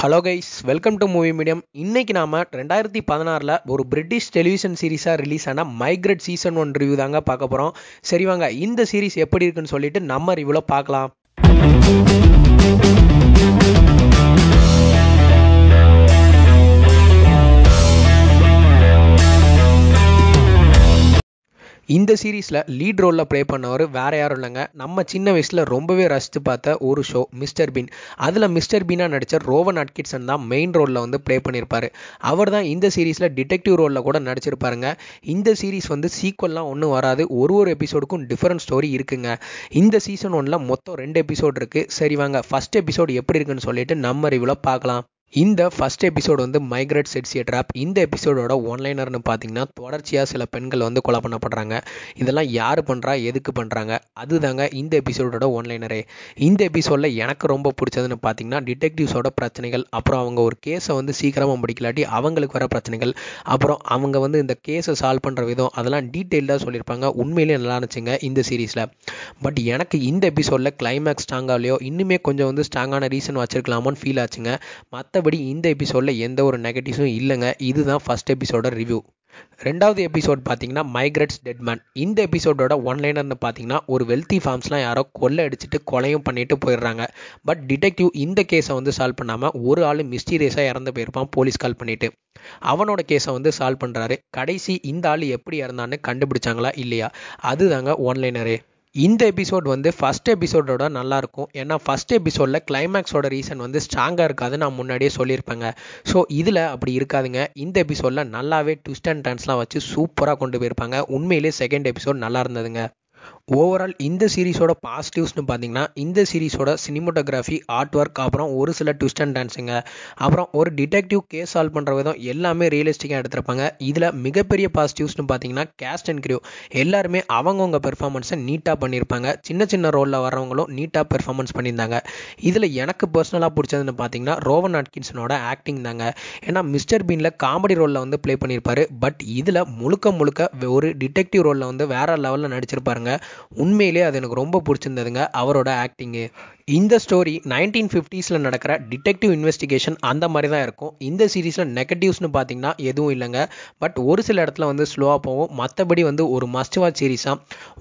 hello guys welcome to movie medium இன்னைக்கு நாம ரெண்டாயிரத்தி பதினாறில் ஒரு பிரிட்டிஷ் டெலிவிஷன் சீரிஸா ரிலீஸ் ஆன மைக்ரேட் சீசன் ஒன் ரிவ்யூ தாங்க பார்க்க போகிறோம் சரி வாங்க இந்த சீரிஸ் எப்படி இருக்குன்னு சொல்லிட்டு நம்ம ரிவ்யூவில் பார்க்கலாம் இந்த சீரீஸில் லீட் ரோலில் ப்ளே பண்ணவர் வேறு யாரும் இல்லைங்க நம்ம சின்ன வயசில் ரொம்பவே ரசித்து பார்த்த ஒரு ஷோ மிஸ்டர் பீன் அதில் மிஸ்டர் பீனாக நடித்த ரோவன் அட்கிட்சன் தான் மெயின் ரோலில் வந்து ப்ளே பண்ணியிருப்பார் அவர் தான் இந்த சீரீஸில் டிடெக்டிவ் ரோலில் கூட நடிச்சிருப்பாருங்க இந்த சீரீஸ் வந்து சீக்வல்லாம் ஒன்றும் வராது ஒரு ஒரு எபிசோடுக்கும் டிஃப்ரெண்ட் ஸ்டோரி இருக்குங்க இந்த சீசன் ஒன்றில் மொத்தம் ரெண்டு எபிசோடு இருக்குது சரி வாங்க ஃபஸ்ட் எபிசோடு எப்படி இருக்குன்னு சொல்லிட்டு நம்ம ரிவியூவில் பார்க்கலாம் இந்த ஃபஸ்ட் எபிசோடு வந்து மைக்ரேட் செட்ஸ் ஏ ட்ராப் இந்த எபிசோடோட ஒன்லைனர்னு பார்த்தீங்கன்னா தொடர்ச்சியாக சில பெண்கள் வந்து கொலை பண்ணப்படுறாங்க இதெல்லாம் யார் பண்ணுறா எதுக்கு பண்ணுறாங்க அதுதாங்க இந்த எபிசோடோட ஒன்லைனரே இந்த எபிசோடில் எனக்கு ரொம்ப பிடிச்சதுன்னு பார்த்தீங்கன்னா டிடெக்டிவ்ஸோட பிரச்சனைகள் அப்புறம் அவங்க ஒரு கேஸை வந்து சீக்கிரமாக முடிக்கலாட்டி அவங்களுக்கு வர பிரச்சனைகள் அப்புறம் அவங்க வந்து இந்த கேஸை சால்வ் பண்ணுற விதம் அதெல்லாம் டீட்டெயில்டாக சொல்லியிருப்பாங்க உண்மையிலேயே நல்லா இருந்துச்சுங்க இந்த சீரீஸில் பட் எனக்கு இந்த எபிசோடில் கிளைமேக்ஸ் ஸ்ட்ராங்காகலையோ இன்னுமே கொஞ்சம் வந்து ஸ்ட்ராங்கான ரீசன் வச்சிருக்கலாமோன்னு ஃபீல் ஆச்சுங்க மற்ற மற்றபடி இந்த எபிசோடில் எந்த ஒரு நெகட்டிவ்ஸும் இல்லைங்க இதுதான் ஃபஸ்ட் எபிசோட ரிவ்யூ ரெண்டாவது எபிசோட் பார்த்தீங்கன்னா மைக்ரேட்ஸ் டெட்மேன் இந்த எபிசோடோட ஒன்லைனர்னு பார்த்தீங்கன்னா ஒரு வெல்த்தி ஃபார்ம்ஸ்லாம் யாரோ கொள்ளை அடிச்சுட்டு கொலையும் பண்ணிட்டு போயிடுறாங்க பட் டிடெக்டிவ் இந்த கேஸை வந்து சால்வ் பண்ணாமல் ஒரு ஆள் மிஸ்டீரியஸாக இறந்து போயிருப்பான் போலீஸ் கால் பண்ணிட்டு அவனோட கேஸை வந்து சால்வ் பண்ணுறாரு கடைசி இந்த ஆள் எப்படி இறந்தான்னு கண்டுபிடிச்சாங்களா இல்லையா அதுதாங்க ஒன்லைனரே இந்த எபிசோட் வந்து ஃபஸ்ட் எபிசோடோட நல்லாயிருக்கும் ஏன்னா ஃபஸ்ட் எபிசோடில் கிளைமேக்ஸோட ரீசன் வந்து ஸ்ட்ராங்காக இருக்காது நான் முன்னாடியே சொல்லியிருப்பேங்க ஸோ இதில் அப்படி இருக்காதுங்க இந்த எபிசோடில் நல்லாவே ட்விஸ்ட் அண்ட் டர்ன்ஸ்லாம் வச்சு சூப்பராக கொண்டு போயிருப்பாங்க உண்மையிலே செகண்ட் எபிசோட் நல்லா இருந்ததுங்க ஓவரால் இந்த சீரிஸோட பாசிட்டிவ்ஸ்னு பார்த்தீங்கன்னா இந்த சீரிஸோட சினிமோட்டோகிராஃபி ஆர்ட் ஒர்க் அப்புறம் ஒரு சில ட்விஸ்ட் அண்ட் டான்ஸுங்க அப்புறம் ஒரு டிடெக்டிவ் கேஸ் சால்வ் பண்ணுற விதம் எல்லாமே ரியலிஸ்டிக்காக எடுத்திருப்பாங்க இதில் மிகப்பெரிய பாசிட்டிவ்ஸ்னு பார்த்தீங்கன்னா கேஸ்ட் அண்ட் கிரியூ எல்லாருமே அவங்கவுங்க பெர்ஃபார்மன்ஸை நீட்டாக பண்ணியிருப்பாங்க சின்ன சின்ன ரோலில் வரவங்களும் நீட்டாக பெர்ஃபார்மன்ஸ் பண்ணியிருந்தாங்க இதில் எனக்கு பர்சனலாக பிடிச்சதுன்னு பார்த்தீங்கன்னா ரோவன் ஆட்கின்ஸனோட ஆக்டிங் தாங்க ஏன்னா மிஸ்டர் பீனில் காமெடி ரோலில் வந்து ப்ளே பண்ணியிருப்பாரு பட் இதில் முழுக்க முழுக்க ஒரு டிடெக்டிவ் ரோலில் வந்து வேறு லெவலில் நடிச்சிருப்பாருங்க உண்மையிலே அது எனக்கு ரொம்ப பிடிச்சிருந்ததுங்க அவரோட ஆக்டிங்கு இந்த ஸ்டோரி நைன்டீன் ஃபிஃப்டிஸில் நடக்கிற டிடெக்டிவ் இன்வெஸ்டிகேஷன் அந்த மாதிரி தான் இருக்கும் இந்த சீரீஸில் நெகட்டிவ்ஸ்னு பார்த்தீங்கன்னா எதுவும் இல்லைங்க பட் ஒரு சில இடத்துல வந்து ஸ்லோவாக போகும் மற்றபடி வந்து ஒரு மஸ்ட் வாட்ச் சீரீஸாக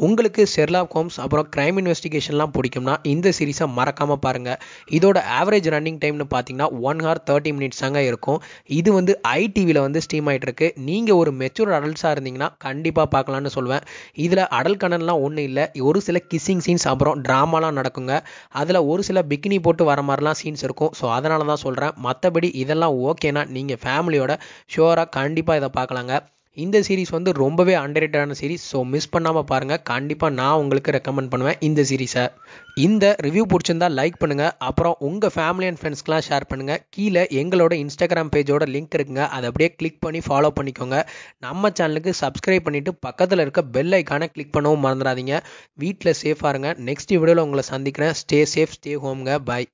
உங்களுக்கு செர்லா ஹோம்ஸ் அப்புறம் கிரைம் இன்வெஸ்டிகேஷன்லாம் பிடிக்கும்னா இந்த சீரீஸை மறக்காமல் பாருங்கள் இதோட ஆவரேஜ் ரன்னிங் டைம்னு பார்த்தீங்கன்னா ஒன் ஹவர் தேர்ட்டி மினிட்ஸ் தாங்க இருக்கும் இது வந்து ஐடிவியில் வந்து ஸ்டீம் ஆகிட்டு இருக்கு நீங்கள் ஒரு மெச்சூர் அடல்ட்ஸாக இருந்தீங்கன்னா கண்டிப்பாக பார்க்கலான்னு சொல்லுவேன் இதில் அடல் கணன்லாம் ஒன்றும் இல்லை ஒரு சில கிஸ்ஸிங் சீன்ஸ் அப்புறம் ட்ராமாலாம் நடக்குங்க அதில் ஒரு சில பிக்கினி போட்டு வர மாதிரிலாம் சீன்ஸ் இருக்கும் ஸோ அதனால தான் சொல்கிறேன் மற்றபடி இதெல்லாம் ஓகேனா நீங்கள் ஃபேமிலியோட ஷோராக கண்டிப்பாக இதை பார்க்கலாங்க இந்த சீரிஸ் வந்து ரொம்பவே அண்டரேட்டடான சீரிஸ் ஸோ மிஸ் பண்ணாமல் பாருங்கள் கண்டிப்பாக நான் உங்களுக்கு ரெக்கமெண்ட் பண்ணுவேன் இந்த சீரிஸை இந்த ரிவ்யூ பிடிச்சிருந்தா லைக் பண்ணுங்கள் அப்புறம் உங்கள் ஃபேமிலி அண்ட் ஃப்ரெண்ட்ஸ்க்கெலாம் ஷேர் பண்ணுங்கள் கீழே எங்களோட இன்ஸ்டாகிராம் பேஜோட லிங்க் இருக்குங்க அதை அப்படியே கிளிக் பண்ணி ஃபாலோ பண்ணிக்கோங்க நம்ம சேனலுக்கு சப்ஸ்கிரைப் பண்ணிவிட்டு பக்கத்தில் இருக்க பெல் ஐக்கானை கிளிக் பண்ணவும் மறந்துடாதீங்க வீட்டில் சேஃபாக இருங்க நெக்ஸ்ட் வீடியோவில் உங்களை சந்திக்கிறேன் ஸ்டே சேஃப் ஸ்டே ஹோம்ங்க பாய்